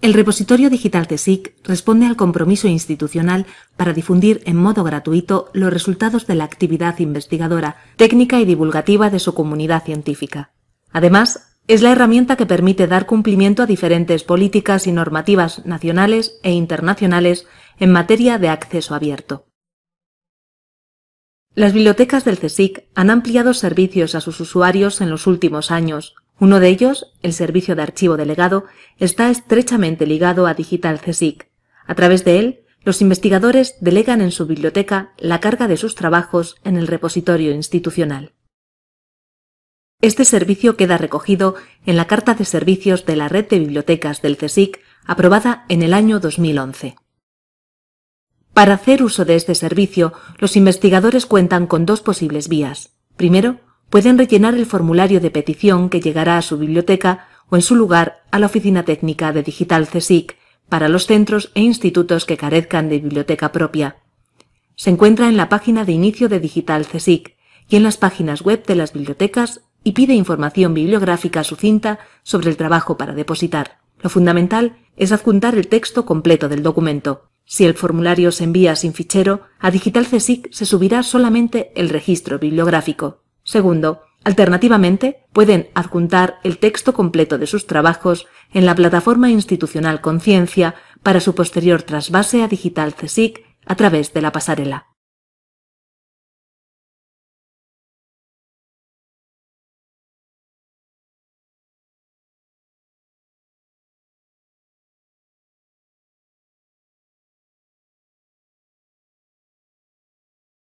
El repositorio digital CSIC responde al compromiso institucional para difundir en modo gratuito los resultados de la actividad investigadora, técnica y divulgativa de su comunidad científica. Además, es la herramienta que permite dar cumplimiento a diferentes políticas y normativas nacionales e internacionales en materia de acceso abierto. Las bibliotecas del CSIC han ampliado servicios a sus usuarios en los últimos años, uno de ellos, el servicio de archivo delegado, está estrechamente ligado a Digital CSIC. A través de él, los investigadores delegan en su biblioteca la carga de sus trabajos en el repositorio institucional. Este servicio queda recogido en la Carta de Servicios de la Red de Bibliotecas del CSIC, aprobada en el año 2011. Para hacer uso de este servicio, los investigadores cuentan con dos posibles vías. Primero, pueden rellenar el formulario de petición que llegará a su biblioteca o en su lugar a la Oficina Técnica de Digital CSIC para los centros e institutos que carezcan de biblioteca propia. Se encuentra en la página de inicio de Digital CSIC y en las páginas web de las bibliotecas y pide información bibliográfica sucinta sobre el trabajo para depositar. Lo fundamental es adjuntar el texto completo del documento. Si el formulario se envía sin fichero, a Digital CSIC se subirá solamente el registro bibliográfico. Segundo, alternativamente, pueden adjuntar el texto completo de sus trabajos en la plataforma institucional Conciencia para su posterior trasvase a Digital CSIC a través de la pasarela.